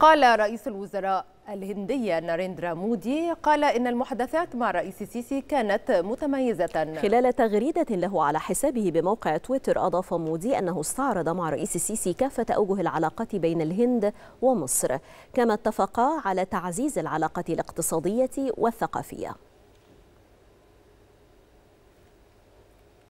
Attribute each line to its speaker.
Speaker 1: قال رئيس الوزراء الهندية ناريندرا مودي قال إن المحادثات
Speaker 2: مع رئيس السيسي كانت متميزة خلال تغريدة له على حسابه بموقع تويتر أضاف مودي أنه استعرض مع رئيس السيسي كافة أوجه العلاقات بين الهند ومصر كما اتفقا على تعزيز العلاقات الاقتصادية والثقافية